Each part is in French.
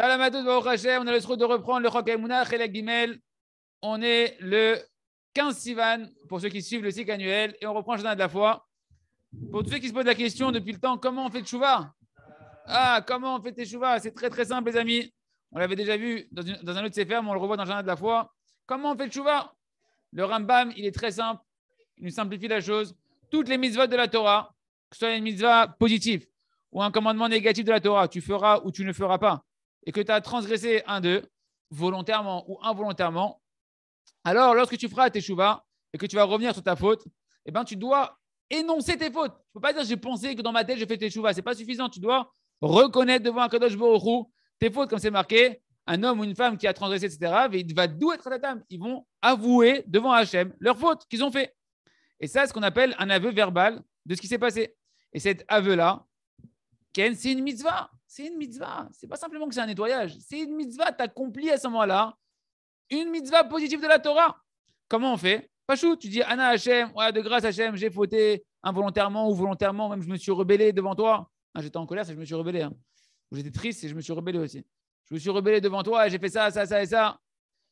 On a le de reprendre le et la Guimel, On est le 15 Sivan pour ceux qui suivent le cycle annuel et on reprend le journal de la foi. Pour tous ceux qui se posent la question depuis le temps, comment on fait le Tchouva Ah, comment on fait Tchouva C'est très très simple, les amis. On l'avait déjà vu dans, un autre Sefer, mais on le revoit dans le journal de la foi. Comment on fait le Tchouva Le Rambam, il est très simple. Il nous simplifie la chose. Toutes les mitzvot de la Torah, que ce soit une mitzvah positive ou un commandement négatif de la Torah, tu feras ou tu ne feras pas et que tu as transgressé un d'eux, volontairement ou involontairement, alors lorsque tu feras tes chouvas et que tu vas revenir sur ta faute, eh ben, tu dois énoncer tes fautes. Tu ne peux pas dire j'ai pensé que dans ma tête je fais tes chouvas. Ce n'est pas suffisant. Tu dois reconnaître devant un Kadosh Borou tes fautes, comme c'est marqué. Un homme ou une femme qui a transgressé, etc., et il va d'où être à dame Ils vont avouer devant Hachem leurs fautes qu'ils ont fait. Et ça, c'est ce qu'on appelle un aveu verbal de ce qui s'est passé. Et cet aveu-là, Ken, c'est une mitzvah. C'est une mitzvah. C'est pas simplement que c'est un nettoyage. C'est une mitzvah. Tu accompli à ce moment-là une mitzvah positive de la Torah. Comment on fait Pas chou. Tu dis Anna Hachem, ouais, de grâce Hachem, j'ai fauté involontairement ou volontairement. Même je me suis rebellé devant toi. Ah, j'étais en colère, ça, je me suis rebellé. Hein. J'étais triste et je me suis rebellé aussi. Je me suis rebellé devant toi et j'ai fait ça, ça, ça et ça.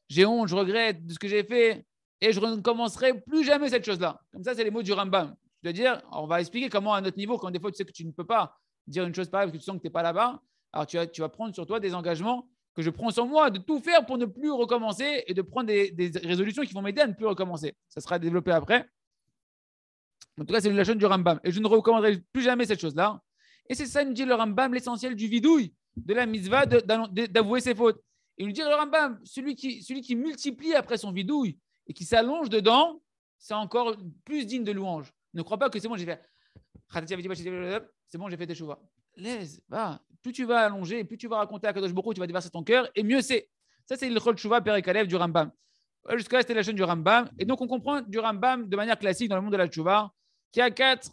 J'ai honte, je regrette de ce que j'ai fait et je ne recommencerai plus jamais cette chose-là. Comme ça, c'est les mots du Rambam. je à dire on va expliquer comment à notre niveau, quand des fois tu sais que tu ne peux pas dire une chose pareille parce que tu sens que tu n'es pas là-bas, alors tu vas, prendre sur toi des engagements que je prends sur moi de tout faire pour ne plus recommencer et de prendre des, résolutions qui vont m'aider à ne plus recommencer. Ça sera développé après. En tout cas, c'est la chaîne du Rambam. Et je ne recommanderai plus jamais cette chose-là. Et c'est ça, il nous dit le Rambam, l'essentiel du vidouille, de la mitzvah, d'avouer ses fautes. Et nous dit le Rambam, celui qui, celui qui multiplie après son vidouille et qui s'allonge dedans, c'est encore plus digne de louange. Ne crois pas que c'est bon, j'ai fait c'est bon, j'ai fait tes chouvas. Laisse, va. Plus tu vas allonger, plus tu vas raconter à Kadosh Boko, tu vas déverser ton cœur, et mieux c'est. Ça, c'est le rôle Chouva Perekalev du Rambam. Jusqu'à là, c'était la chaîne du Rambam. Et donc, on comprend du Rambam de manière classique dans le monde de la Chouva, qu'il y a quatre,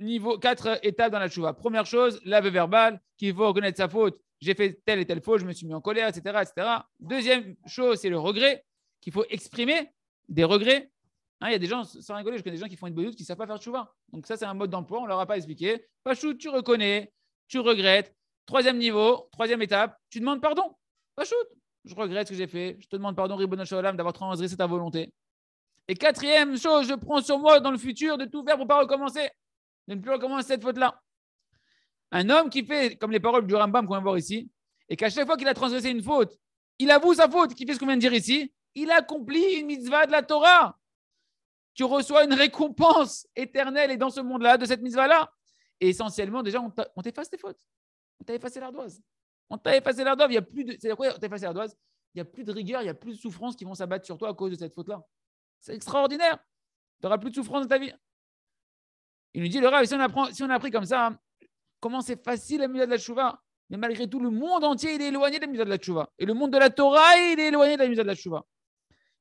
niveaux, quatre étapes dans la Chouva. Première chose, l'aveu verbal, qu'il faut reconnaître sa faute. J'ai fait telle et telle faute, je me suis mis en colère, etc. etc. Deuxième chose, c'est le regret, qu'il faut exprimer des regrets. Hein, il y a des gens, sans rigoler, je connais des gens qui font une bonne qui ne savent pas faire chouva. Donc ça, c'est un mode d'emploi, on ne leur a pas expliqué. Pachout, tu reconnais, tu regrettes. Troisième niveau, troisième étape, tu demandes pardon. Pachout, je regrette ce que j'ai fait. Je te demande pardon, Ribbon Shalom, d'avoir transgressé ta volonté. Et quatrième chose, je prends sur moi dans le futur de tout faire pour ne pas recommencer, de ne plus recommencer cette faute-là. Un homme qui fait, comme les paroles du Rambam qu'on va voir ici, et qu'à chaque fois qu'il a transgressé une faute, il avoue sa faute, qui fait ce qu'on vient de dire ici, il accomplit une mitzvah de la Torah tu reçois une récompense éternelle et dans ce monde-là, de cette mitzvah-là. Et essentiellement, déjà, on t'efface tes fautes. On t'a effacé l'ardoise. On t'a effacé l'ardoise. Il y a plus de. cest quoi On t'a effacé l'ardoise. Il n'y a plus de rigueur, il n'y a plus de souffrance qui vont s'abattre sur toi à cause de cette faute-là. C'est extraordinaire. Tu n'auras plus de souffrance dans ta vie. Il nous dit, le Rav, si on apprend, si on a appris comme ça, comment c'est facile la mise de la chouva mais malgré tout, le monde entier, il est éloigné de la mise de la Et le monde de la Torah, il est éloigné de la mise de la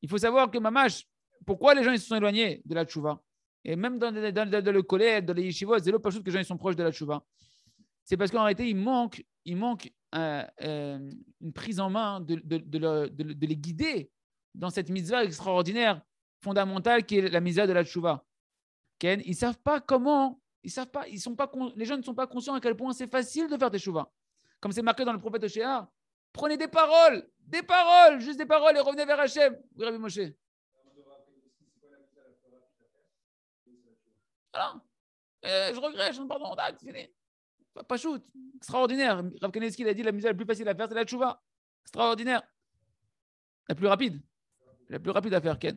Il faut savoir que Mamash, pourquoi les gens ils se sont éloignés de la tchouva Et même dans, le collège, dans les yeshivos, c'est pas chose que les gens ils sont proches de la tchouva. C'est parce qu'en réalité, il manque, il manque euh, euh, une prise en main de, de, les guider dans cette mitzvah extraordinaire, fondamentale, qui est la misère de la tchouva. Ken, ils savent pas comment, ils savent pas, ils sont pas, les gens ne sont pas conscients à quel point c'est facile de faire des tchouva. Comme c'est marqué dans le prophète Oshéa, prenez des paroles, des paroles, juste des paroles et revenez vers Hachem. Moshe. Alors, je regrette, je ne pardon, tac, fini. Pas shoot. Extraordinaire. Rav Kaneski a dit la musique la plus facile à faire, c'est la chouva. Extraordinaire. La plus rapide. La plus rapide à faire, Ken.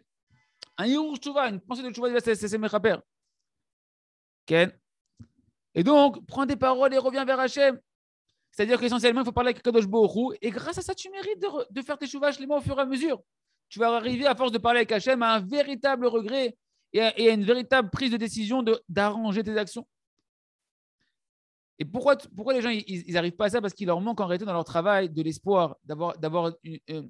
Un yur chouva, une pensée de tchouva, c'est rappeurs. Ken. Et donc, prends des paroles et reviens vers Hachem. C'est-à-dire qu'essentiellement, il faut parler avec Kadosh Bohru. Et grâce à ça, tu mérites de, faire tes chouvages les mots au fur et à mesure. Tu vas arriver, à force de parler avec Hachem, à un véritable regret et y a une véritable prise de décision d'arranger tes actions. Et pourquoi, pourquoi les gens ils n'arrivent pas à ça Parce qu'il leur manque en réalité dans leur travail de l'espoir, d'avoir euh, euh,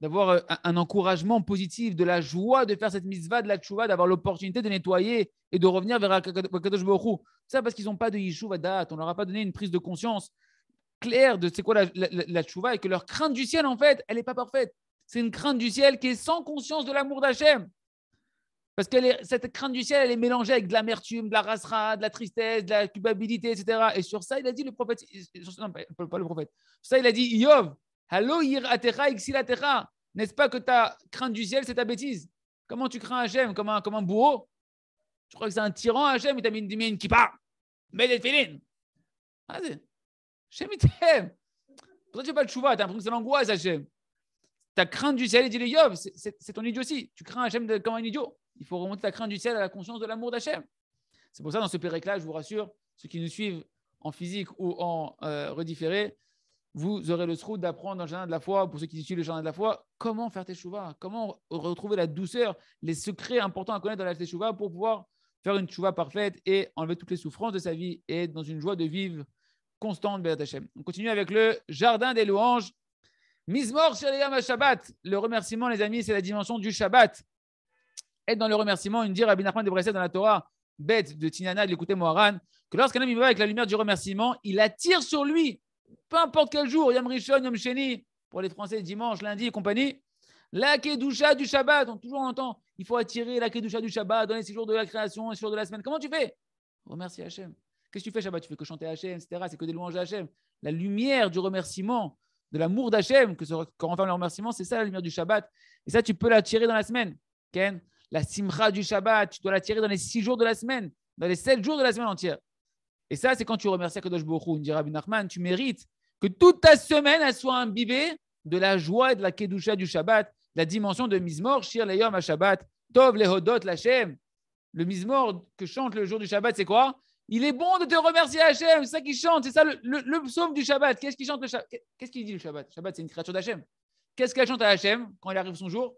un, un encouragement positif, de la joie de faire cette mitzvah, de la tchouva, d'avoir l'opportunité de nettoyer et de revenir vers Kadosh Baruch Ça parce qu'ils n'ont pas de yichouva date, on leur a pas donné une prise de conscience claire de c'est quoi la, la, la tchouva et que leur crainte du ciel en fait, elle n'est pas parfaite. C'est une crainte du ciel qui est sans conscience de l'amour d'Hachem. Parce que cette crainte du ciel, elle est mélangée avec de l'amertume, de la rasra, de la tristesse, de la culpabilité, etc. Et sur ça, il a dit le prophète, non, pas le prophète, sur ça, il a dit Yov, N'est-ce pas que ta crainte du ciel, c'est ta bêtise Comment tu crains un comme comme un bourreau Tu crois que c'est un tyran Hachem Il t'a mis une, qui kippa, mais les filines. Vas-y. Pourquoi tu n'as pas de chouva T'as l'impression que l'angoisse, Hachem. Ta crainte du ciel, il dit Yov, c'est ton idiot aussi. Tu crains Hachem comme un idiot il faut remonter la crainte du ciel à la conscience de l'amour d'Hachem. C'est pour ça, dans ce périclage, je vous rassure, ceux qui nous suivent en physique ou en euh, redifféré, vous aurez le trou d'apprendre dans le jardin de la foi, pour ceux qui suivent le jardin de la foi, comment faire tes teshuva, comment retrouver la douceur, les secrets importants à connaître dans la teshuva pour pouvoir faire une chouva parfaite et enlever toutes les souffrances de sa vie et être dans une joie de vivre constante, Béat Hashem. On continue avec le jardin des louanges. Mise mort gammes à Shabbat. Le remerciement, les amis, c'est la dimension du Shabbat être dans le remerciement. Une dit, Rabbi Nachman de Bresset dans la Torah, bête de Tinana, de l'écouter Moharan, que lorsqu'un homme y va avec la lumière du remerciement, il attire sur lui, peu importe quel jour, Yom Rishon, Yom Sheni, pour les Français, dimanche, lundi et compagnie, la Kedusha du Shabbat. On toujours entend, il faut attirer la Kedusha du Shabbat dans les six jours de la création, les six jours de la semaine. Comment tu fais Remercie Hachem. Qu'est-ce que tu fais Shabbat Tu fais que chanter Hachem, etc. C'est que des louanges à Hachem. La lumière du remerciement, de l'amour d'Hachem, que renferme le remerciement, c'est ça la lumière du Shabbat. Et ça, tu peux l'attirer dans la semaine. Ken la simra du Shabbat, tu dois la tirer dans les six jours de la semaine, dans les sept jours de la semaine entière. Et ça, c'est quand tu remercies Kadosh on dit Rabbi Nachman, tu mérites que toute ta semaine, elle soit imbibée de la joie et de la kedusha du Shabbat, la dimension de Mizmor, Shir Leyom à Shabbat, Tov Lehodot Le Mizmor que chante le jour du Shabbat, c'est quoi Il est bon de te remercier Hachem, c'est ça qu'il chante, c'est ça le, psaume du Shabbat. Qu'est-ce qu'il chante le Qu'est-ce qu'il dit le Shabbat Shabbat, c'est une créature d'Hachem. Qu'est-ce qu'elle chante à Hachem quand il arrive son jour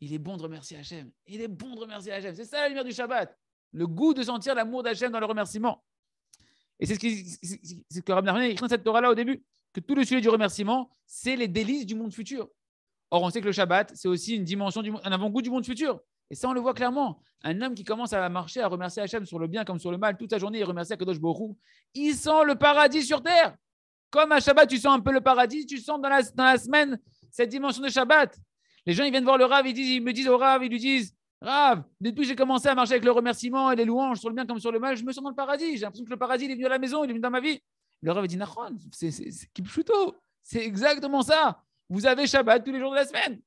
il est bon de remercier Hachem. Il est bon de remercier Hachem. C'est ça la lumière du Shabbat. Le goût de sentir l'amour d'Hachem dans le remerciement. Et c'est ce, qui, ce que écrit dans cette Torah-là au début, que tout le sujet du remerciement, c'est les délices du monde futur. Or, on sait que le Shabbat, c'est aussi une dimension, du, un avant-goût du monde futur. Et ça, on le voit clairement. Un homme qui commence à marcher, à remercier Hachem sur le bien comme sur le mal, toute la journée, il remercie Kadosh Borou, il sent le paradis sur terre. Comme à Shabbat, tu sens un peu le paradis, tu sens dans la, dans la semaine cette dimension de Shabbat. Les gens, ils viennent voir le Rav, ils, disent, ils me disent au Rav, ils lui disent Rav, depuis que j'ai commencé à marcher avec le remerciement et les louanges sur le bien comme sur le mal, je me sens dans le paradis. J'ai l'impression que le paradis, est venu à la maison, il est venu dans ma vie. Le Rav, dit Nachon, c'est Kipchuto. C'est exactement ça. Vous avez Shabbat tous les jours de la semaine.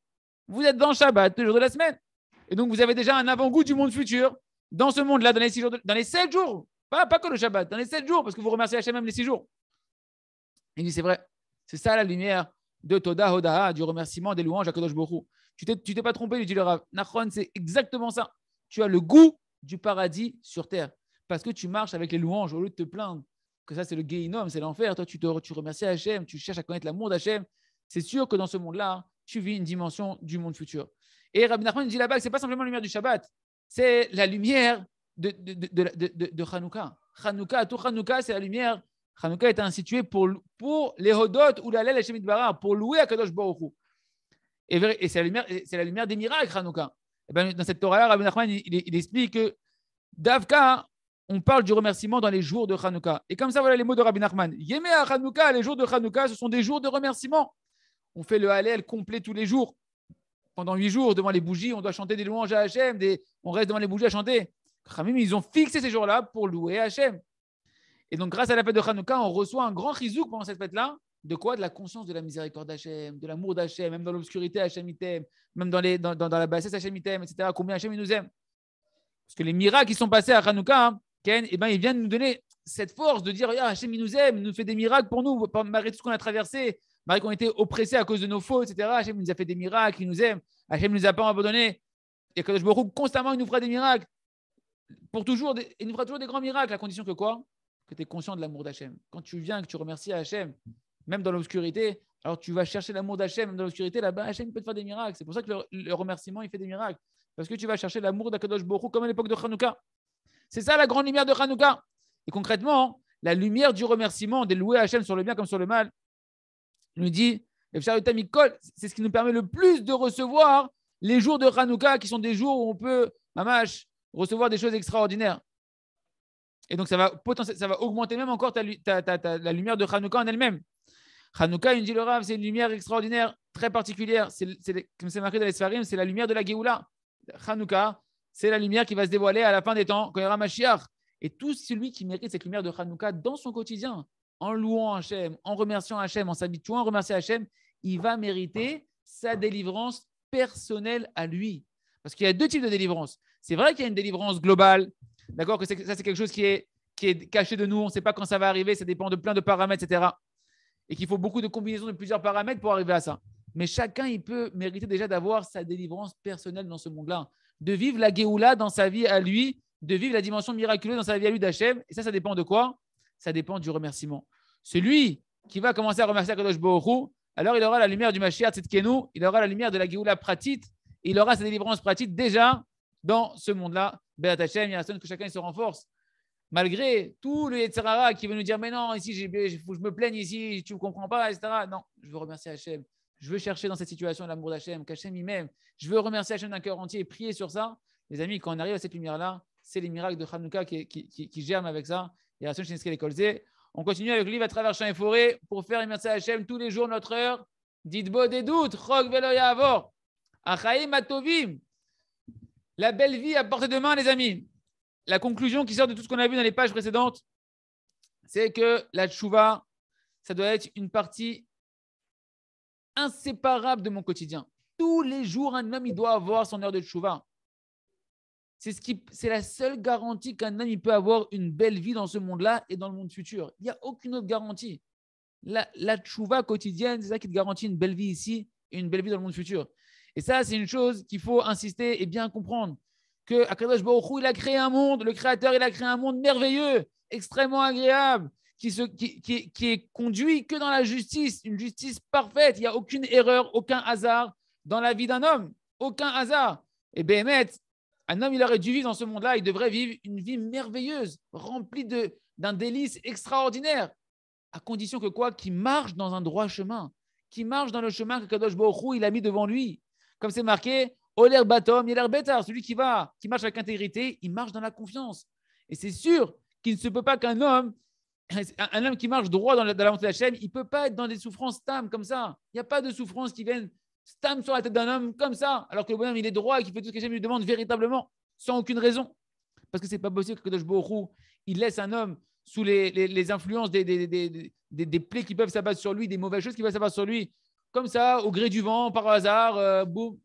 Vous êtes dans Shabbat tous les jours de la semaine. Et donc, vous avez déjà un avant-goût du monde futur. Dans ce monde-là, dans les dans les sept jours, pas, que le Shabbat, dans les sept jours, parce que vous remerciez HMM les six jours. Il dit, c'est vrai, c'est ça la lumière de Toda du remerciement, des louanges à Kadosh Borou. Tu t'es, t'es pas trompé, lui dit le Rav. c'est exactement ça. Tu as le goût du paradis sur terre parce que tu marches avec les louanges au lieu de te plaindre que ça, c'est le homme, c'est l'enfer. Toi, tu, te, tu remercies Hachem, tu cherches à connaître l'amour d'Hachem. C'est sûr que dans ce monde-là, tu vis une dimension du monde futur. Et Rabbi Nachman dit là-bas que ce pas simplement la lumière du Shabbat, c'est la lumière de, de, de, de, de Hanouka. Hanouka, tout Hanouka, c'est la lumière Hanouka est institué pour, pour les Hodot ou l'Alel HaShemit Bara, pour louer à Kadosh Baruch Et, c'est la, lumière, la lumière des miracles, Hanouka. Eh ben, dans cette Torah, Rabbi Nachman, il, explique que Davka, on parle du remerciement dans les jours de Hanouka. Et comme ça, voilà les mots de Rabbi Nachman. Yemea les jours de Hanouka, ce sont des jours de remerciement. On fait le halel complet tous les jours. Pendant huit jours, devant les bougies, on doit chanter des louanges à Hachem, des... on reste devant les bougies à chanter. Khamim, ils ont fixé ces jours-là pour louer Hachem. Et donc, grâce à la fête de Hanouka, on reçoit un grand chizouk pendant cette fête-là. De quoi De la conscience de la miséricorde d'Hachem, de l'amour d'Hachem, même dans l'obscurité, Hachem Item, même dans, les, dans, dans, la bassesse, Hachem Item, etc. Combien Hachem nous aime. Parce que les miracles qui sont passés à Hanouka, hein, Ken, eh ben, il vient nous donner cette force de dire ah, Hachem il nous aime, il nous fait des miracles pour nous, malgré tout ce qu'on a traversé, malgré qu'on été oppressés à cause de nos fautes, etc. Hachem nous a fait des miracles, il nous aime, Hachem nous a pas abandonné. Et que je me constamment, il nous fera des miracles. Pour toujours, il nous fera toujours des grands miracles, à condition que quoi tu es conscient de l'amour d'Hachem. Quand tu viens, que tu remercies Hachem, même dans l'obscurité, alors tu vas chercher l'amour d'Hachem, dans l'obscurité, là-bas, Hachem peut te faire des miracles. C'est pour ça que le, remerciement, il fait des miracles. Parce que tu vas chercher l'amour d'Akadosh Borou comme à l'époque de Hanouka. C'est ça la grande lumière de Hanouka. Et concrètement, la lumière du remerciement, des louer Hachem sur le bien comme sur le mal, lui dit, c'est ce qui nous permet le plus de recevoir les jours de Hanouka, qui sont des jours où on peut, mamash, recevoir des choses extraordinaires. Et donc, ça va, ça va augmenter même encore la lumière de Hanouka en elle-même. Hanouka, une dit c'est une lumière extraordinaire, très particulière. C'est, comme c'est marqué dans les c'est la lumière de la Géoula. Hanouka, c'est la lumière qui va se dévoiler à la fin des temps, quand il y aura Mashiach. Et tout celui qui mérite cette lumière de Hanouka dans son quotidien, en louant Hachem, en remerciant Hachem, en s'habituant à remercier Hachem, il va mériter sa délivrance personnelle à lui. Parce qu'il y a deux types de délivrance. C'est vrai qu'il y a une délivrance globale D'accord Que ça, c'est quelque chose qui est, caché de nous. On ne sait pas quand ça va arriver. Ça dépend de plein de paramètres, etc. Et qu'il faut beaucoup de combinaisons de plusieurs paramètres pour arriver à ça. Mais chacun, il peut mériter déjà d'avoir sa délivrance personnelle dans ce monde-là. De vivre la Géoula dans sa vie à lui, de vivre la dimension miraculeuse dans sa vie à lui d'Hachem. Et ça, ça dépend de quoi Ça dépend du remerciement. Celui qui va commencer à remercier Kadosh Bohru, alors il aura la lumière du Mashiach Tzidkenu, il aura la lumière de la Géoula pratite, il aura sa délivrance pratique déjà dans ce monde-là a Hashem, Yerasson, que chacun se renforce. Malgré tout le Yetzirara qui veut nous dire Mais non, ici, il faut que je me plaigne, ici, tu ne comprends pas, etc. Non, je veux remercier Hachem. Je veux chercher dans cette situation l'amour d'Hachem, qu'Hachem y m'aime. Je veux remercier Hachem d'un cœur entier et prier sur ça. Les amis, quand on arrive à cette lumière-là, c'est les miracles de Hanouka qui, qui, qui, germent avec ça. Yerasson, Shinskele Kolze. On continue avec le livre à travers champs et forêts pour faire remercier Hachem tous les jours notre heure. Dites beau des doutes, Rogveloya Veloya Avor. Achaim Atovim. La belle vie à portée de main, les amis. La conclusion qui sort de tout ce qu'on a vu dans les pages précédentes, c'est que la tchouva, ça doit être une partie inséparable de mon quotidien. Tous les jours, un homme, il doit avoir son heure de tchouva. C'est ce qui, c'est la seule garantie qu'un homme il peut avoir une belle vie dans ce monde-là et dans le monde futur. Il n'y a aucune autre garantie. La, la quotidienne, c'est ça qui te garantit une belle vie ici et une belle vie dans le monde futur. Et ça, c'est une chose qu'il faut insister et bien comprendre. Que Akadosh Baruch il a créé un monde, le Créateur, il a créé un monde merveilleux, extrêmement agréable, qui, qui, est conduit que dans la justice, une justice parfaite. Il n'y a aucune erreur, aucun hasard dans la vie d'un homme, aucun hasard. Et Béhémet, un homme, il aurait dû vivre dans ce monde-là, il devrait vivre une vie merveilleuse, remplie d'un délice extraordinaire, à condition que quoi Qu'il marche dans un droit chemin, qu'il marche dans le chemin que Kadosh Baruch il a mis devant lui. Comme c'est marqué, Oler Batom, Yeler Betar, celui qui va, qui marche avec intégrité, il marche dans la confiance. Et c'est sûr qu'il ne se peut pas qu'un homme, un homme qui marche droit dans la, de la chaîne, il ne peut pas être dans des souffrances tam comme ça. Il n'y a pas de souffrances qui viennent stam sur la tête d'un homme comme ça, alors que le bonhomme, il est droit et qu'il fait tout ce que chaîne lui demande véritablement, sans aucune raison. Parce que ce n'est pas possible que Kadosh Borou, il laisse un homme sous les, influences des plaies qui peuvent s'abattre sur lui, des mauvaises choses qui peuvent s'abattre sur lui, comme ça, au gré du vent, par hasard, euh, boum.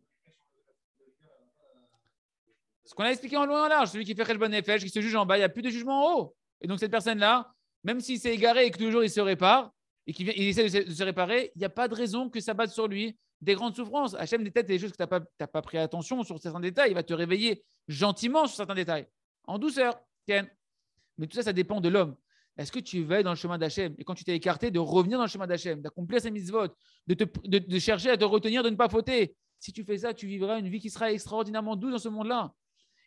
Ce qu'on a expliqué en loin en large, celui qui fait Khel Nefesh, qui se juge en bas, il n'y a plus de jugement en haut. Et donc cette personne-là, même s'il s'est égaré et que toujours il se répare, et qu'il essaie de se, réparer, il n'y a pas de raison que ça batte sur lui des grandes souffrances. Hachem têtes, des choses que tu n'as pas, pris attention sur certains détails. Il va te réveiller gentiment sur certains détails, en douceur. Mais tout ça, ça dépend de l'homme. Est-ce que tu vas dans le chemin d'Hachem Et quand tu t'es écarté, de revenir dans le chemin d'Hachem, d'accomplir ses mises de, te, de, chercher à te retenir de ne pas fauter. Si tu fais ça, tu vivras une vie qui sera extraordinairement douce dans ce monde-là.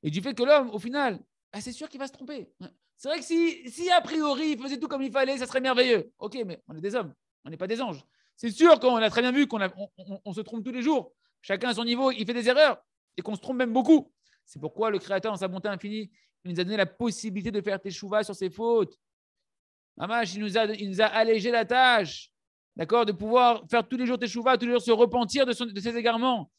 Et du fait que l'homme, au final, ah, c'est sûr qu'il va se tromper. C'est vrai que si, a priori il faisait tout comme il fallait, ça serait merveilleux. Ok, mais on est des hommes, on n'est pas des anges. C'est sûr qu'on a très bien vu qu'on on, se trompe tous les jours. Chacun à son niveau, il fait des erreurs et qu'on se trompe même beaucoup. C'est pourquoi le Créateur, dans sa bonté infinie, nous a donné la possibilité de faire tes chouvas sur ses fautes. Hamash, il nous a, allégé la tâche, d'accord, de pouvoir faire tous les jours tes tous les jours se repentir de, ses égarements.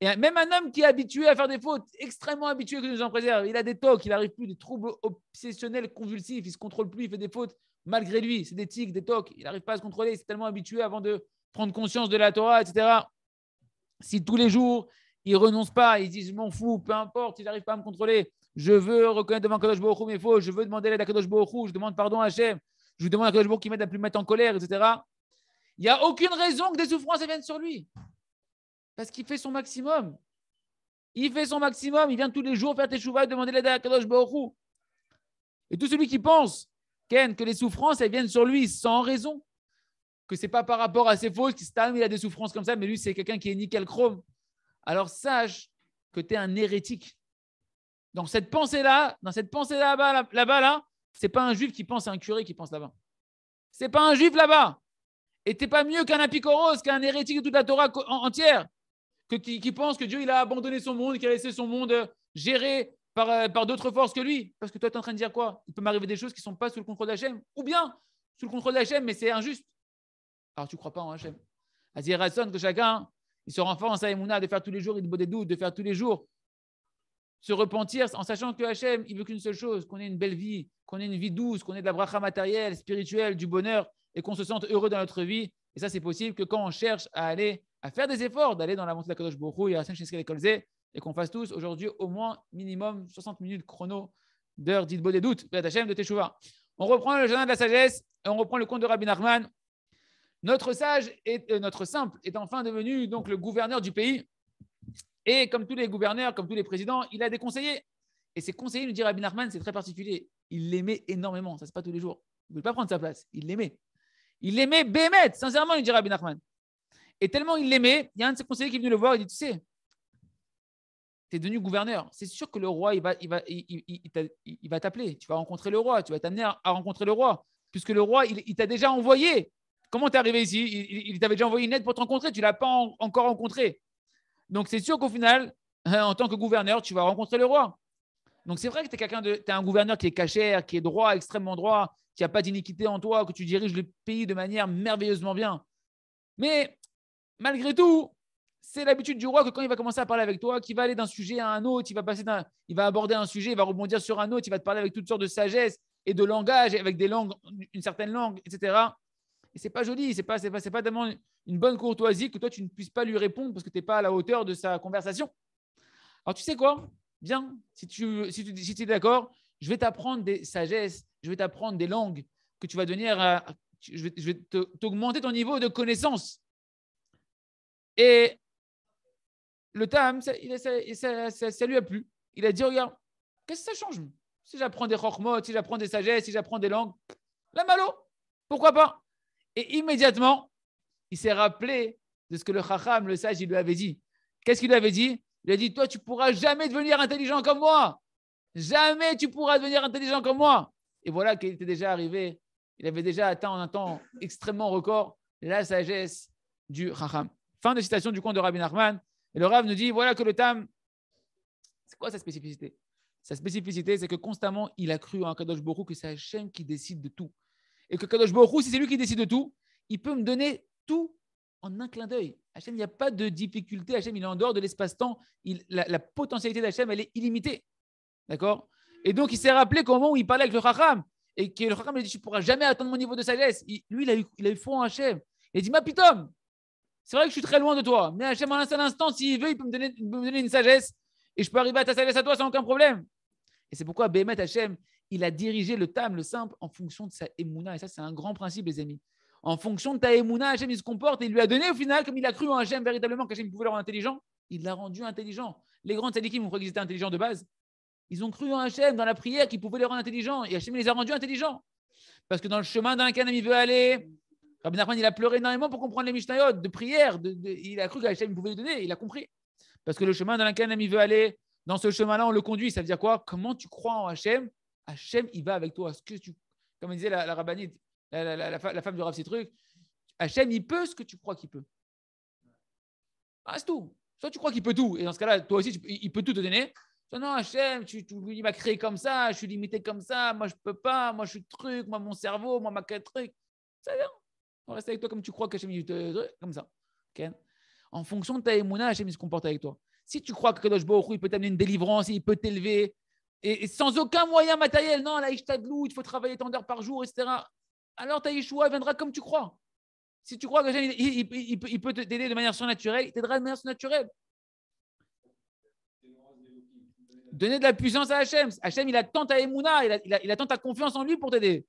Et même un homme qui est habitué à faire des fautes, extrêmement habitué que nous en préserve, il a des tocs, il n'arrive plus, des troubles obsessionnels convulsifs, il ne se contrôle plus, il fait des fautes malgré lui, c'est des tics, des tocs, il n'arrive pas à se contrôler, il est tellement habitué avant de prendre conscience de la Torah, etc. Si tous les jours, il renonce pas, il dit je m'en fous, peu importe, il n'arrive pas à me contrôler, je veux reconnaître devant Kadosh Baruch mes fautes, je veux demander l'aide à Kadosh je demande pardon à Hachem, je vous demande à Kadosh qui m'aide à plus mettre en colère, etc. Il n'y a aucune raison que des souffrances viennent sur lui. Parce qu'il fait son maximum. Il fait son maximum. Il vient tous les jours faire tes chouvas et demander l'aide à Kadosh Et tout celui qui pense, Ken, que les souffrances, elles viennent sur lui sans raison, que ce n'est pas par rapport à ses fautes, se il a des souffrances comme ça, mais lui, c'est quelqu'un qui est nickel chrome. Alors sache que tu es un hérétique. Dans cette pensée-là, dans cette pensée là-bas, là-bas, là, c'est pas un juif qui pense à un curé qui pense là-bas. C'est pas un juif là-bas. Et t'es pas mieux qu'un apicoros, qu'un hérétique de toute la Torah entière, qui, pense que Dieu il a abandonné son monde, qu'il a laissé son monde euh, géré euh, par, d'autres forces que lui. Parce que toi, tu es en train de dire quoi Il peut m'arriver des choses qui ne sont pas sous le contrôle d'Hachem, ou bien sous le contrôle d'Hachem, mais c'est injuste. Alors tu ne crois pas en Hachem. son que chacun, il se renforce à Emouna de faire tous les jours, il des de faire tous les jours se repentir en sachant que Hachem, il veut qu'une seule chose, qu'on ait une belle vie, qu'on ait une vie douce, qu'on ait de la bracha matérielle, spirituelle, du bonheur et qu'on se sente heureux dans notre vie. Et ça, c'est possible que quand on cherche à aller, à faire des efforts, d'aller dans la montée de la Kadosh Borou et à saint et qu'on fasse tous aujourd'hui au moins minimum 60 minutes chrono d'heure d'Idbo des doutes, de Teshuvah. On reprend le journal de la sagesse et on reprend le conte de Rabbi Nachman. Notre sage, et euh, notre simple, est enfin devenu donc le gouverneur du pays et comme tous les gouverneurs, comme tous les présidents, il a des conseillers. Et ses conseillers, nous dit Rabbi Nachman, c'est très particulier. Il l'aimait énormément. Ça, c'est pas tous les jours. Il ne voulait pas prendre sa place. Il l'aimait. Il l'aimait Bémet, sincèrement, il dit Rabbi Nachman. Et tellement il l'aimait, il y a un de ses conseillers qui est venu le voir et dit Tu sais, tu es devenu gouverneur. C'est sûr que le roi, il va, il va, il, va t'appeler. Tu vas rencontrer le roi. Tu vas t'amener à, rencontrer le roi. Puisque le roi, il, t'a déjà envoyé. Comment tu es arrivé ici Il, t'avait déjà envoyé une aide pour te rencontrer. Tu ne l'as pas encore rencontré. Donc c'est sûr qu'au final, hein, en tant que gouverneur, tu vas rencontrer le roi. Donc c'est vrai que tu es quelqu'un de, un gouverneur qui est cachère, qui est droit, extrêmement droit, qui n'a pas d'iniquité en toi, que tu diriges le pays de manière merveilleusement bien. Mais malgré tout, c'est l'habitude du roi que quand il va commencer à parler avec toi, qu'il va aller d'un sujet à un autre, il va passer il va aborder un sujet, il va rebondir sur un autre, il va te parler avec toutes sortes de sagesse et de langage, avec des langues, une certaine langue, etc. Et c'est pas joli, c'est pas, c'est pas, pas tellement une bonne courtoisie que toi, tu ne puisses pas lui répondre parce que tu n'es pas à la hauteur de sa conversation. Alors, tu sais quoi Bien, si tu, si tu si es d'accord, je vais t'apprendre des sagesses, je vais t'apprendre des langues que tu vas devenir, je vais, vais t'augmenter ton niveau de connaissance. Et le Tam, ça, il lui a plu. Il a dit, regarde, qu'est-ce que ça change Si j'apprends des chormotes, si j'apprends des sagesses, si j'apprends des langues, la malo, pourquoi pas Et immédiatement, il s'est rappelé de ce que le Chacham, le sage, il lui avait dit. Qu'est-ce qu'il lui avait dit Il lui a dit Toi, tu pourras jamais devenir intelligent comme moi. Jamais tu pourras devenir intelligent comme moi. Et voilà qu'il était déjà arrivé. Il avait déjà atteint en un temps extrêmement record la sagesse du Chacham. Fin de citation du conte de Rabbi Nachman. Et le Rav nous dit voilà que le Tam, c'est quoi sa spécificité Sa spécificité, c'est que constamment, il a cru en Kadosh Borou que c'est Hachem qui décide de tout. Et que Kadosh Borou, si c'est lui qui décide de tout, il peut me donner tout en un clin d'œil. Hachem, il n'y a pas de difficulté. Hachem, il est en dehors de l'espace-temps. La, potentialité d'Hachem, elle est illimitée. D'accord Et donc, il s'est rappelé qu'au moment où il parlait avec le Chacham, et que le Chacham lui dit Tu pourras jamais atteindre mon niveau de sagesse. lui, il a, eu, il a eu foi en Hachem. Il a dit Ma pitom, c'est vrai que je suis très loin de toi, mais Hachem, en un seul instant, s'il veut, il peut, me donner, une sagesse et je peux arriver à ta sagesse à toi sans aucun problème. Et c'est pourquoi Bémet Hachem, il a dirigé le Tam, le simple, en fonction de sa émouna. Et ça, c'est un grand principe, les amis en fonction de ta émouna, Hachem, il se comporte et il lui a donné au final, comme il a cru en Hachem véritablement qu'Hachem pouvait le rendre intelligent, il l'a rendu intelligent. Les grands tzadikim, vous croyez qu'ils étaient intelligents de base Ils ont cru en Hachem dans la prière qu'il pouvait le rendre intelligent. et Hachem les a rendus intelligents. Parce que dans le chemin dans lequel il veut aller, Rabbi Nachman, il a pleuré énormément pour comprendre les Mishnayot de prière. il a cru qu'Hachem pouvait le donner, il a compris. Parce que le chemin dans lequel il veut aller, dans ce chemin-là, on le conduit. Ça veut dire quoi Comment tu crois en Hachem Hachem, il va avec toi. Ce que tu, comme disait la, la la, la, femme du Rav Citruc, Hachem, il peut ce que tu crois qu'il peut. Ah, c'est tout. Soit tu crois qu'il peut tout, et dans ce cas-là, toi aussi, il peut tout te donner. Soit non, Hachem, tu, tu, il m'a créé comme ça, je suis limité comme ça, moi je peux pas, moi je suis truc, moi mon cerveau, moi ma truc. Ça vient. On reste avec toi comme tu crois qu'Hachem, il te euh, comme ça. En fonction de ta émouna, Hachem, il se comporte avec toi. Si tu crois que Kadosh Baruch il peut t'amener une délivrance, il peut t'élever, et, sans aucun moyen matériel, non, là, il il faut travailler tant d'heures par jour, etc alors ta Yeshua viendra comme tu crois. Si tu crois que il, peut t'aider de manière surnaturelle, il t'aidera de manière surnaturelle. Donner de la puissance à Hachem. Hachem, il attend ta émouna, il, attend ta confiance en lui pour t'aider.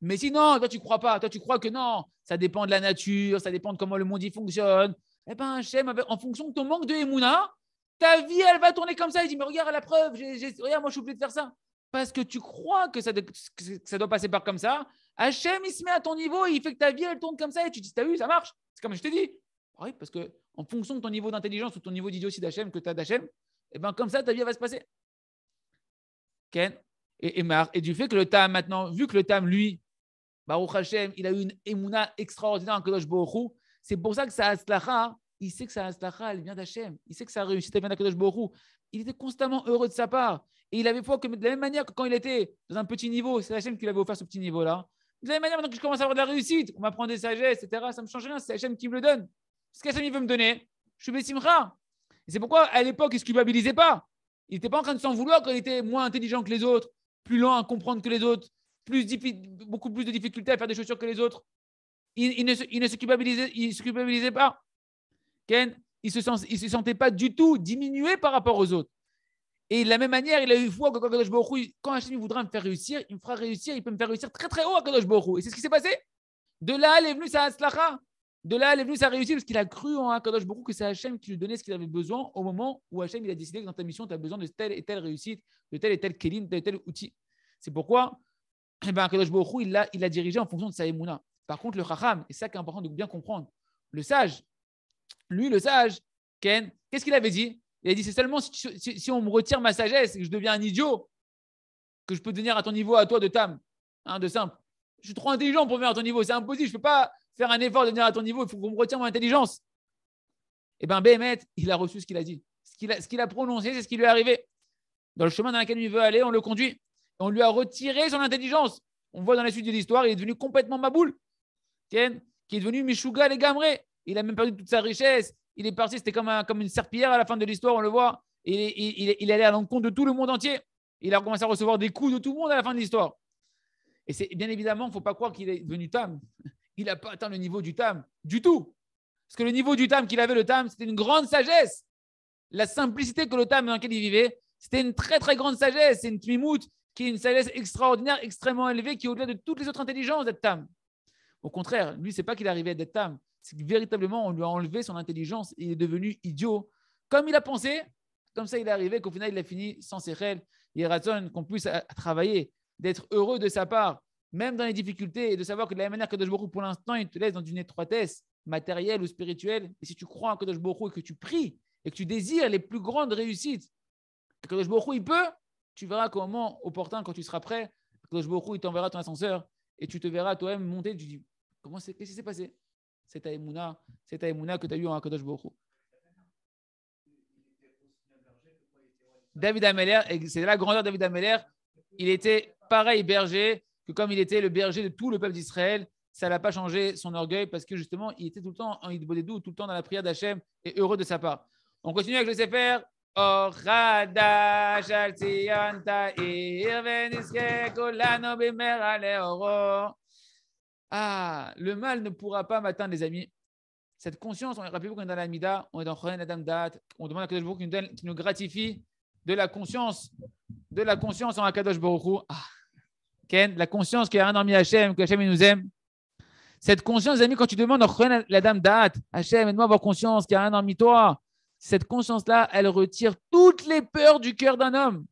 Mais sinon, toi, tu ne crois pas. Toi, tu crois que non, ça dépend de la nature, ça dépend de comment le monde y fonctionne. Eh bien, Hachem, en fonction de ton manque de émouna, ta vie, elle va tourner comme ça. Il dit, mais regarde la preuve, regarde, moi, je suis obligé de faire ça. Parce que tu crois que ça doit passer par comme ça, Hachem, il se met à ton niveau il fait que ta vie, elle tourne comme ça. Et tu te dis, t'as vu, ça marche. C'est comme je t'ai dit. Ah oui, parce que en fonction de ton niveau d'intelligence ou ton niveau d'idiotie d'Hachem que tu as d'Hachem, et eh ben comme ça, ta vie va se passer. Ken et, et, et du fait que le Tam, maintenant, vu que le Tam, lui, Baruch Hachem il a eu une émouna extraordinaire en Kadosh Borou, c'est pour ça que sa aslacha, il sait que sa aslacha, elle vient d'Hachem. Il sait que sa réussite, elle vient d'Akadosh Borou. Il était constamment heureux de sa part. Et il avait foi que de la même manière que quand il était dans un petit niveau, c'est Hachem qui l'avait offert ce petit niveau-là. De la même manière, maintenant que je commence à avoir de la réussite, on m'apprend des sagesses, etc., ça ne me change rien, c'est Hachem qui me le donne. Ce qu'Hachem veut me donner, je suis Bessimcha. Et c'est pourquoi à l'époque, il ne se culpabilisait pas. Il n'était pas en train de s'en vouloir quand il était moins intelligent que les autres, plus lent à comprendre que les autres, beaucoup plus de difficultés à faire des chaussures que les autres. Il, ne, se, culpabilisait, pas. Ken, il ne se sentait pas du tout diminué par rapport aux autres. Et de la même manière, il a eu foi que quand Kadosh quand Hachem voudra me faire réussir, il me fera réussir, il peut me faire réussir très très haut à Kadosh Baruch Et c'est ce qui s'est passé. De là, elle est venue sa Aslacha. De là, elle est venue sa réussite parce qu'il a cru en Kadosh Baruch que c'est Hachem qui lui donnait ce qu'il avait besoin au moment où Hachem il a décidé que dans ta mission, tu as besoin de telle et telle réussite, de telle et telle kelim, de tel et tel outil. C'est pourquoi eh ben, Kadosh il l'a a dirigé en fonction de sa Par contre, le Chacham, et ça qui est important de bien comprendre, le sage, lui, le sage, Ken, qu'est-ce qu'il avait dit il a dit, c'est seulement si, on me retire ma sagesse et que je deviens un idiot que je peux devenir à ton niveau, à toi de Tam, hein, de simple. Je suis trop intelligent pour venir à ton niveau, c'est impossible, je ne peux pas faire un effort de venir à ton niveau, il faut qu'on me retire mon intelligence. Eh bien, Bémet il a reçu ce qu'il a dit. Ce qu'il a, prononcé, c'est ce qui lui est arrivé. Dans le chemin dans lequel il veut aller, on le conduit. on lui a retiré son intelligence. On voit dans la suite de l'histoire, il est devenu complètement maboule. Tiens, qui est devenu Michouga et Gamré. Il a même perdu toute sa richesse il est parti, c'était comme, une serpillière à la fin de l'histoire, on le voit. Il, il, allait à l'encontre de tout le monde entier. Il a commencé à recevoir des coups de tout le monde à la fin de l'histoire. Et c'est bien évidemment, il ne faut pas croire qu'il est devenu Tam. Il n'a pas atteint le niveau du Tam du tout. Parce que le niveau du Tam qu'il avait, le Tam, c'était une grande sagesse. La simplicité que le Tam dans laquelle il vivait, c'était une très très grande sagesse. C'est une Tmimout qui est une sagesse extraordinaire, extrêmement élevée, qui est au-delà de toutes les autres intelligences d'être Tam. Au contraire, lui, n'est pas qu'il arrivait être Tam c'est que véritablement, on lui a enlevé son intelligence et il est devenu idiot. Comme il a pensé, comme ça il est arrivé qu'au final, il a fini sans Il il raison qu'on puisse travailler, d'être heureux de sa part, même dans les difficultés, et de savoir que de la même manière que Kadosh pour l'instant, il te laisse dans une étroitesse matérielle ou spirituelle. Et si tu crois en Kodoshboku et que tu pries et que tu désires les plus grandes réussites, que il peut, tu verras comment moment opportun, quand tu seras prêt, Kodosh il t'enverra ton ascenseur et tu te verras toi-même monter. Tu dis, comment c'est, qu'est-ce qui s'est passé c'est ta que tu as eu en Akadosh Baruch David Ameler, c'est la grandeur de David Ameler. il était pareil berger que comme il était le berger de tout le peuple d'Israël, ça n'a pas changé son orgueil parce que justement, il était tout le temps en Idbodedou, tout le temps dans la prière d'Hachem et heureux de sa part. On continue avec le Sefer. Ah, le mal ne pourra pas m'atteindre, les amis. Cette conscience, on, rappelez-vous qu'on est dans l'Amida, on est dans la Adam on demande à Kadosh Baruch qui, nous gratifie de la conscience, de la conscience en Akadosh Baruch ah. Ken, la conscience qu'il y a un ami Hachem, que nous aime. Cette conscience, les amis, quand tu demandes en la Dame Dat, Hachem, aide-moi à avoir conscience qu'il y a un ami toi. Cette conscience-là, elle retire toutes les peurs du cœur d'un homme.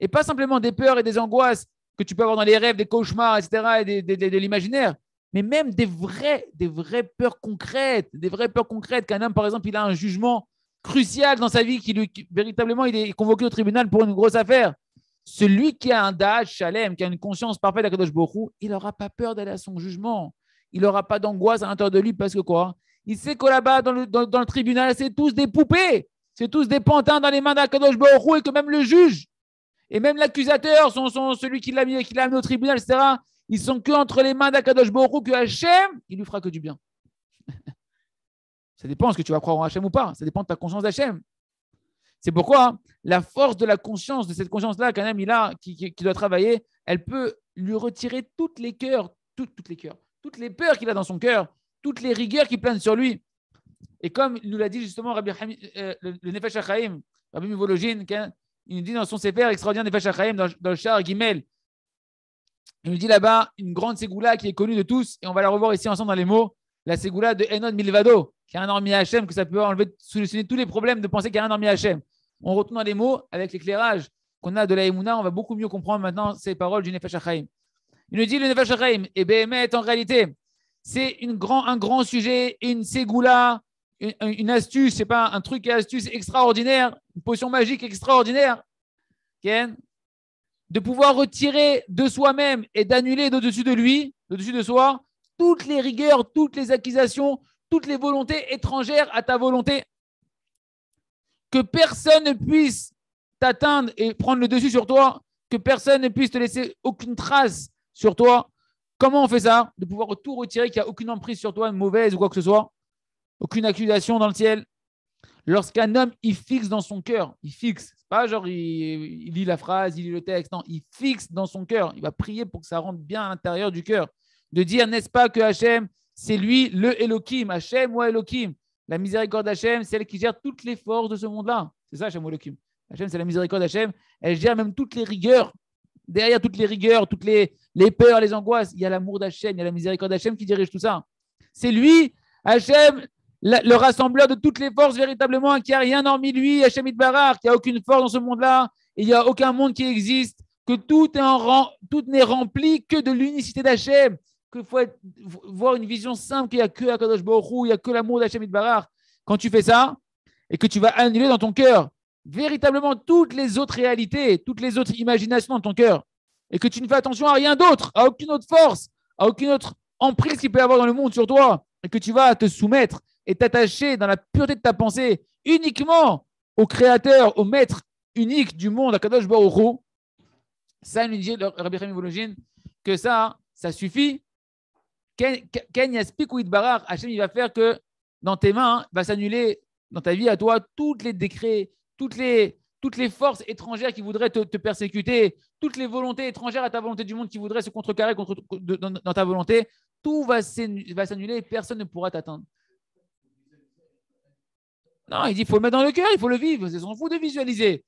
Et pas simplement des peurs et des angoisses que tu peux avoir dans les rêves, des cauchemars, etc., et de l'imaginaire mais même des vraies, des vraies peurs concrètes, des vraies peurs concrètes. Qu'un homme, par exemple, il a un jugement crucial dans sa vie qui lui, véritablement, il est convoqué au tribunal pour une grosse affaire. Celui qui a un Da'at Shalem, qui a une conscience parfaite d'Akadosh il n'aura pas peur d'aller à son jugement. Il n'aura pas d'angoisse à l'intérieur de lui parce que quoi Il sait que là-bas, dans le, dans, le tribunal, c'est tous des poupées. C'est tous des pantins dans les mains d'Akadosh et que même le juge et même l'accusateur, sont celui qui l'a qui l'a amené au tribunal, etc., ils sont que entre les mains d'Akadosh Borou que Hachem, il lui fera que du bien. ça dépend ce que tu vas croire en Hachem ou pas. Ça dépend de ta conscience d'Hachem. C'est pourquoi la force de la conscience, de cette conscience-là qu'un il a, qui, doit travailler, elle peut lui retirer toutes les cœurs, toutes, les cœurs, toutes les peurs qu'il a dans son cœur, toutes les rigueurs qui planent sur lui. Et comme il nous l'a dit justement Rabbi euh, le, Nefesh Hachaim, Rabbi Mivologine, il nous dit dans son sévère extraordinaire Nefesh Hachaim dans, le char guimel. Il nous dit là-bas une grande Ségoula qui est connue de tous, et on va la revoir ici ensemble dans les mots, la Ségoula de Enon Milvado, qui est un hormis Hachem, que ça peut enlever, solutionner tous les problèmes de penser qu'il y a un hormis Hachem. On retourne dans les mots, avec l'éclairage qu'on a de la Emouna, on va beaucoup mieux comprendre maintenant ces paroles du Nefesh Il nous dit le Nefesh et et est en réalité, c'est grand, un grand sujet, une Ségoula, une, une astuce, c'est pas un truc et astuce extraordinaire, une potion magique extraordinaire. Ken de pouvoir retirer de soi-même et d'annuler de dessus de lui, de dessus de soi, toutes les rigueurs, toutes les accusations, toutes les volontés étrangères à ta volonté. Que personne ne puisse t'atteindre et prendre le dessus sur toi, que personne ne puisse te laisser aucune trace sur toi. Comment on fait ça De pouvoir tout retirer, qu'il n'y a aucune emprise sur toi, mauvaise ou quoi que ce soit, aucune accusation dans le ciel. Lorsqu'un homme, il fixe dans son cœur, il fixe, genre il, lit la phrase, il lit le texte. Non, il fixe dans son cœur. Il va prier pour que ça rentre bien à l'intérieur du cœur. De dire, n'est-ce pas que Hachem, c'est lui le Elohim, Hachem ou Elohim. La miséricorde d'Hachem, c'est elle qui gère toutes les forces de ce monde-là. C'est ça, Hachem ou Elohim. Hachem, c'est la miséricorde d'Hachem. Elle gère même toutes les rigueurs. Derrière toutes les rigueurs, toutes les, les peurs, les angoisses, il y a l'amour d'Hachem, il y a la miséricorde d'Hachem qui dirige tout ça. C'est lui, Hachem, le rassembleur de toutes les forces véritablement, hein, qui a rien en lui, Hashem Barar, qui a aucune force dans ce monde-là, il n'y a aucun monde qui existe, que tout est en, tout n'est rempli que de l'unicité d'Hachem, qu'il faut, voir une vision simple qu'il n'y a que Akadosh Borou, il n'y a que l'amour d'Hachem Barar. Quand tu fais ça, et que tu vas annuler dans ton cœur véritablement toutes les autres réalités, toutes les autres imaginations dans ton cœur, et que tu ne fais attention à rien d'autre, à aucune autre force, à aucune autre emprise qu'il peut avoir dans le monde sur toi, et que tu vas te soumettre et t'attacher dans la pureté de ta pensée uniquement au Créateur, au Maître unique du monde, à Kadosh ça, nous dit Rabbi que ça, ça suffit. Ken Barar, Hachem, il va faire que dans tes mains, va s'annuler dans ta vie à toi toutes les décrets, toutes les, toutes les forces étrangères qui voudraient te, persécuter, toutes les volontés étrangères à ta volonté du monde qui voudraient se contrecarrer contre, dans, dans ta volonté, tout va s'annuler et personne ne pourra t'atteindre. Non, il dit, qu'il faut le mettre dans le cœur, il faut le vivre. C'est son fou de visualiser.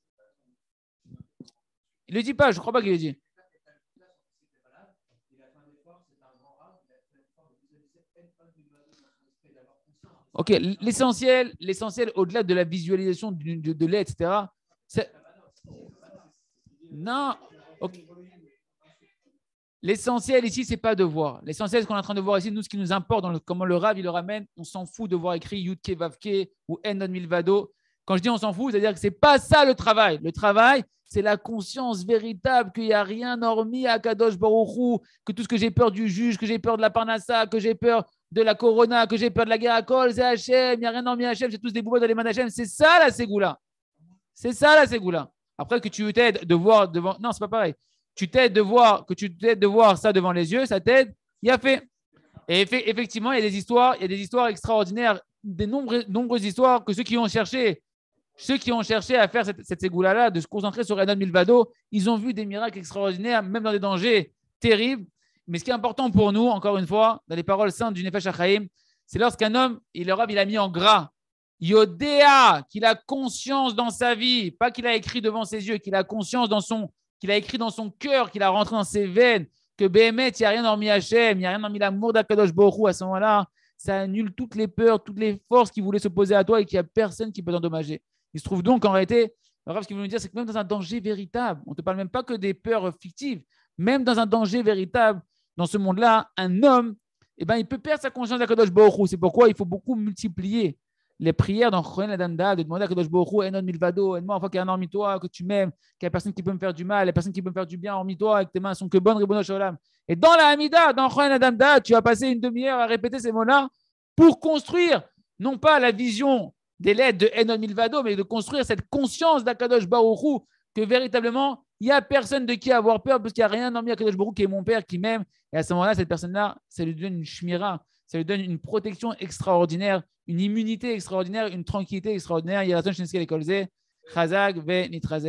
Il ne le dit pas, je ne crois pas qu'il le dit. Ok, l'essentiel, l'essentiel au-delà de la visualisation de, de, etc. Non, ok. L'essentiel ici, c'est pas de voir. L'essentiel, ce qu'on est en train de voir ici, nous, ce qui nous importe, dans comment le rave, il le ramène, on s'en fout de voir écrit Yudke Vavke ou Endon Milvado. Quand je dis on s'en fout, c'est-à-dire que ce n'est pas ça le travail. Le travail, c'est la conscience véritable qu'il n'y a rien hormis à Kadosh Baruchou, que tout ce que j'ai peur du juge, que j'ai peur de la Parnassa, que j'ai peur de la Corona, que j'ai peur de la guerre à col, c'est HM, il n'y a rien hormis HM, c'est tous des boubots dans les mains C'est ça la Ségoula. C'est ça la Ségoula. Après que tu t'aides de voir devant. Non, c'est pas pareil tu t'aides de voir, que tu t'aides de voir ça devant les yeux, ça t'aide, il a fait. Et effectivement, il y a des histoires, il y a des histoires extraordinaires, des nombreuses, histoires que ceux qui ont cherché, ceux qui ont cherché à faire cette, cette là de se concentrer sur Renan Milbado, ils ont vu des miracles extraordinaires, même dans des dangers terribles. Mais ce qui est important pour nous, encore une fois, dans les paroles saintes du Nefesh Achaim, c'est lorsqu'un homme, il, le il a mis en gras Yodéa, qu'il a conscience dans sa vie, pas qu'il a écrit devant ses yeux, qu'il a conscience dans son qu'il a écrit dans son cœur, qu'il a rentré dans ses veines, que Béhémet, il n'y a rien hormis Hachem, il n'y a rien mis l'amour d'Akadosh Borou à ce moment-là, ça annule toutes les peurs, toutes les forces qui voulaient s'opposer à toi et qu'il n'y a personne qui peut t'endommager. Il se trouve donc en réalité, ce qu'il veut nous dire, c'est que même dans un danger véritable, on ne te parle même pas que des peurs fictives, même dans un danger véritable, dans ce monde-là, un homme, eh ben, il peut perdre sa conscience d'Akadosh Borou. C'est pourquoi il faut beaucoup multiplier les prières dans Chouen de demander à Kadosh Borou, Enon Milvado, aide-moi qu'il y a un hormis toi, que tu m'aimes, qu'il n'y a personne qui peut me faire du mal, il y a personne qui peut me faire du bien hormis toi, et que tes mains sont que bonnes, Sholam. Et dans la Hamida, dans tu vas passer une demi-heure à répéter ces mots-là pour construire, non pas la vision des lettres de Enon Milvado, mais de construire cette conscience d'Akadosh Borou que véritablement, il n'y a personne de qui avoir peur, parce qu'il n'y a rien hormis Kadosh Borou qui est mon père, qui m'aime. Et à ce moment-là, cette personne-là, ça lui donne une ça lui donne une protection extraordinaire, une immunité extraordinaire, une tranquillité extraordinaire.